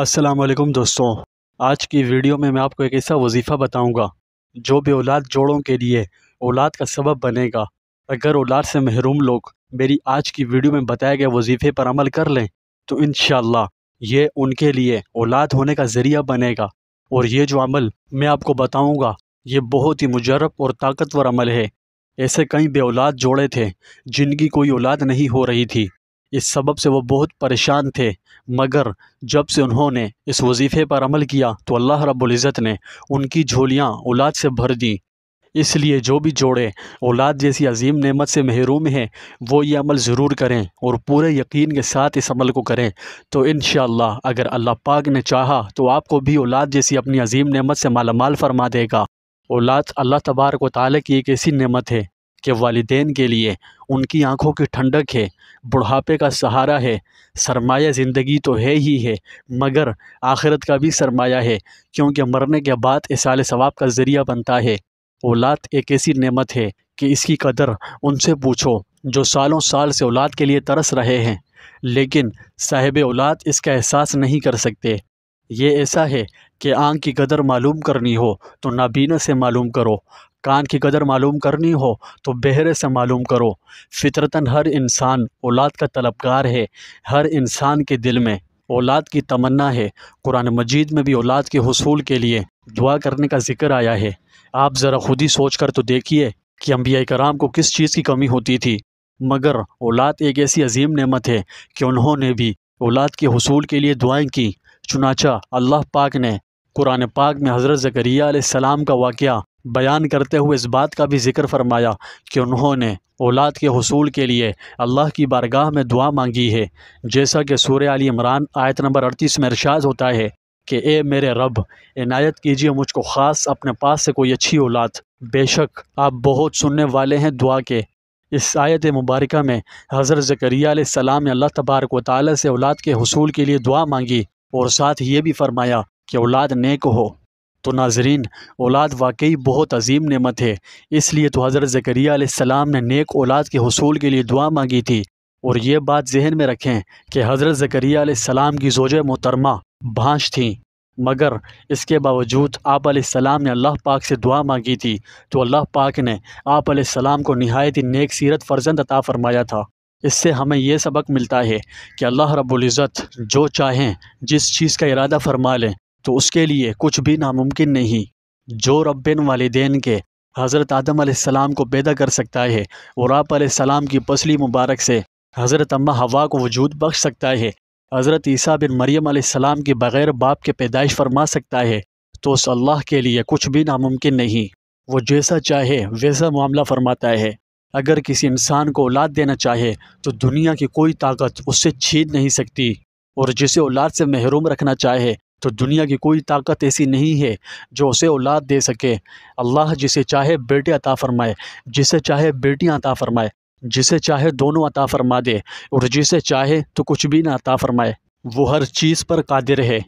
अस्सलाम दोस्तों आज की वीडियो में मैं आपको एक ऐसा वजीफ़ा बताऊंगा जो भी औलाद जोड़ों के लिए औलाद का सबब बनेगा अगर औलाद से महरूम लोग मेरी आज की वीडियो में बताए गए वजीफ़े पर अमल कर लें तो इन ये उनके लिए औलाद होने का ज़रिया बनेगा और ये जो अमल मैं आपको बताऊँगा ये बहुत ही मुजरब और ताकतवर अमल है ऐसे कई औलाद जोड़े थे जिनकी कोई औलाद नहीं हो रही थी इस सबब से वो बहुत परेशान थे मगर जब से उन्होंने इस वजीफ़े पर अमल किया तो अल्लाह रबुल्ज़त ने उनकी झोलियाँ औलाद से भर दी इसलिए जो भी जोड़े औलाद जैसी अजीम नेमत से महरूम है वो ये अमल ज़रूर करें और पूरे यकीन के साथ इस अमल को करें तो इन अगर अल्लाह पाक ने चाहा तो आपको भी औलाद जैसी अपनी अजीम नेमत से मालामाल फरमा देगा औलाद अल्लाह तबारक वाली की एक ऐसी नेमत है कि वालदे के लिए उनकी आँखों की ठंडक है बुढ़ापे का सहारा है सरमाया ज़िंदगी तो है ही है मगर आखिरत का भी सरमाया है क्योंकि मरने के बाद इसाल सवाब का ज़रिया बनता है औलाद एक ऐसी नेमत है कि इसकी कदर उनसे पूछो जो सालों साल से औलाद के लिए तरस रहे हैं लेकिन साहिब औलाद इसका एहसास नहीं कर सकते ये ऐसा है कि आँख की कदर मालूम करनी हो तो नाबीना से मालूम करो कान की कदर मालूम करनी हो तो बहरे से मालूम करो फितरतन हर इंसान औलाद का तलबगार है हर इंसान के दिल में औलाद की तमन्ना है कुरान मजीद में भी औलाद के हसूल के लिए दुआ करने का जिक्र आया है आप ज़रा खुद ही सोच कर तो देखिए कि अम्बिया कराम को किस चीज़ की कमी होती थी मगर औलाद एक ऐसी अजीम नमत है कि उन्होंने भी औलाद के हसूल के लिए दुआएँ की चुनाचा अल्लाह पाक ने कुरान पाक में हज़रत ज़करिया सलाम का वाक़ बयान करते हुए इस बात का भी जिक्र फरमाया कि उन्होंने औलाद के हसूल के लिए अल्लाह की बारगाह में दुआ मांगी है जैसा कि सूर्य आली इमरान आयत नंबर अड़तीस में इर्शाद होता है कि ए मेरे रब इनायत कीजिए मुझको ख़ास अपने पास से कोई अच्छी औलाद बेशक आप बहुत सुनने वाले हैं दुआ के इस आयत मुबारक में हज़रत ज़करिया सलाम ने अल्लाह तबारक वाली से औलाद के हसूल के लिए दुआ मांगी और साथ ये भी फरमाया कि औलाद नेक हो तो नाजरीन औलाद वाकई बहुत अजीम नमत है इसलिए तो हज़रत ज़करिया ने नेक औलाद के हसूल के लिए दुआ मांगी थी और ये बात जहन में रखें कि हज़रत ज़करिया की जोज मोहतरमा भांज थीं मगर इसके बावजूद आप सलाम ने अल्लाह पाक से दुआ मांगी थी तो अल्लाह पाक ने आप सलाम को नहायत ही नेक सीरत फ़र्जंद अता फ़रमाया था इससे हमें यह सबक मिलता है कि अल्लाह रब्ज़त जो चाहें जिस चीज़ का इरादा फरमा लें तो उसके लिए कुछ भी नामुमकिन नहीं जो रबिन वालदेन के हज़रत आदम सलाम को पैदा कर सकता है और आप सलाम की पसली मुबारक से हज़रत अम्मा हवा को वजूद बख्श सकता है हज़रत ईसा बिन मरियम सलाम के बग़ैर बाप के पैदाइश फरमा सकता है तो उस अल्लाह के लिए कुछ भी नामुमकिन नहीं वो जैसा चाहे वैसा मामला फरमाता है अगर किसी इंसान को औलाद देना चाहे तो दुनिया की कोई ताकत उससे छीन नहीं सकती और जिसे औलाद से महरूम रखना चाहे तो दुनिया की कोई ताकत ऐसी नहीं है जो उसे औलाद दे सके अल्लाह जिसे चाहे बेटे अता फरमाए जिसे चाहे बेटियाँ अता फरमाए जिसे चाहे दोनों अता फरमा दे और जिसे चाहे तो कुछ भी ना अता फरमाए वो हर चीज़ पर कादिर है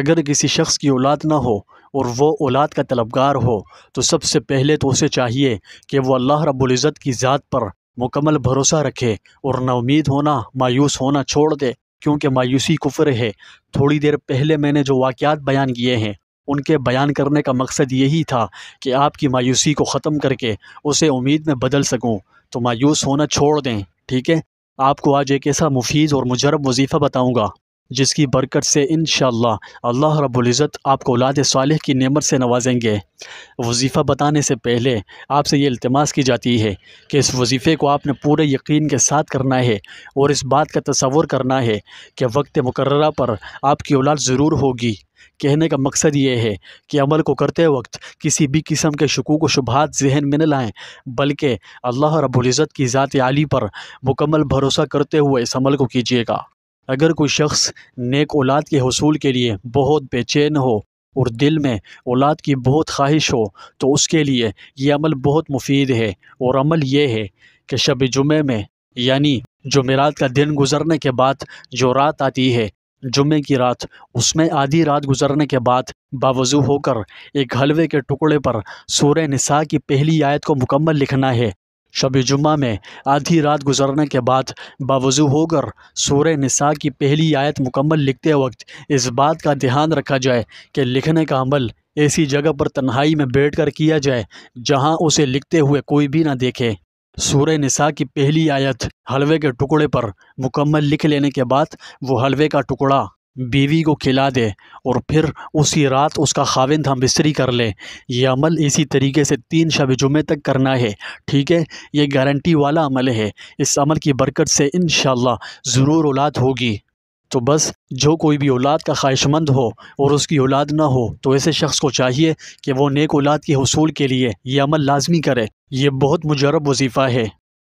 अगर किसी शख्स की औलाद ना हो और वो औलाद का तलबगार हो तो सबसे पहले तो उसे चाहिए कि वो अल्लाह रबुल्ज़त की ज़ात पर मुकम्मल भरोसा रखे और नाउमीद होना मायूस होना छोड़ दे क्योंकि मायूसी कुफ्र है थोड़ी देर पहले मैंने जो वाक़ात बयान किए हैं उनके बयान करने का मकसद यही था कि आपकी मायूसी को ख़त्म करके उसे उम्मीद में बदल सकूँ तो मायूस होना छोड़ दें ठीक है आपको आज एक ऐसा मुफीज और मुजरब वजीफ़ा बताऊँगा जिसकी बरकत से इन अल्लाह रब्ज़त आपको औलाद साल की नेमत से नवाजेंगे वजीफ़ा बताने से पहले आपसे ये अल्तमास की जाती है कि इस वजीफ़े को आपने पूरे यकीन के साथ करना है और इस बात का तस्वुर करना है कि वक्त मुकर्रा पर आपकी औलाद ज़रूर होगी कहने का मकसद ये है कि अमल को करते वक्त किसी भी किस्म के शकूक व शुभात जहन में न लाएँ बल्कि अल्लाह रब्ज़त की ज़ात आली पर मुकम्मल भरोसा करते हुए इस अमल को कीजिएगा अगर कोई शख्स नेक औलाद के हसूल के लिए बहुत बेचैन हो और दिल में औलाद की बहुत ख्वाहिश हो तो उसके लिए ये अमल बहुत मुफीद है और अमल ये है कि शब जुमे में यानी जुमेरात का दिन गुजरने के बाद जो रात आती है जुमे की रात उसमें आधी रात गुजरने के बाद बावजू होकर एक हलवे के टुकड़े पर सूर्य निसा की पहली आयत को मुकम्मल लिखना है शब जुम्मा में आधी रात गुजरने के बाद बावजू होकर सूर नसा की पहली आयत मुकम्मल लिखते वक्त इस बात का ध्यान रखा जाए कि लिखने का अमल ऐसी जगह पर तन्हाई में बैठकर किया जाए जहां उसे लिखते हुए कोई भी ना देखे सूर नसा की पहली आयत हलवे के टुकड़े पर मुकम्मल लिख लेने के बाद वो हलवे का टुकड़ा बीवी को खिला दे और फिर उसी रात उसका खाविंद हम बिस्तरी कर ले यह अमल इसी तरीके से तीन शब जुमे तक करना है ठीक है ये गारंटी वाला अमल है इस अमल की बरकत से इन ज़रूर औलाद होगी तो बस जो कोई भी औलाद का ख्वाहिशमंद हो और उसकी औलाद ना हो तो ऐसे शख्स को चाहिए कि वो नेक औलाद के हसूल के लिए ये अमल लाजमी करे ये बहुत मुजरब वजीफ़ा है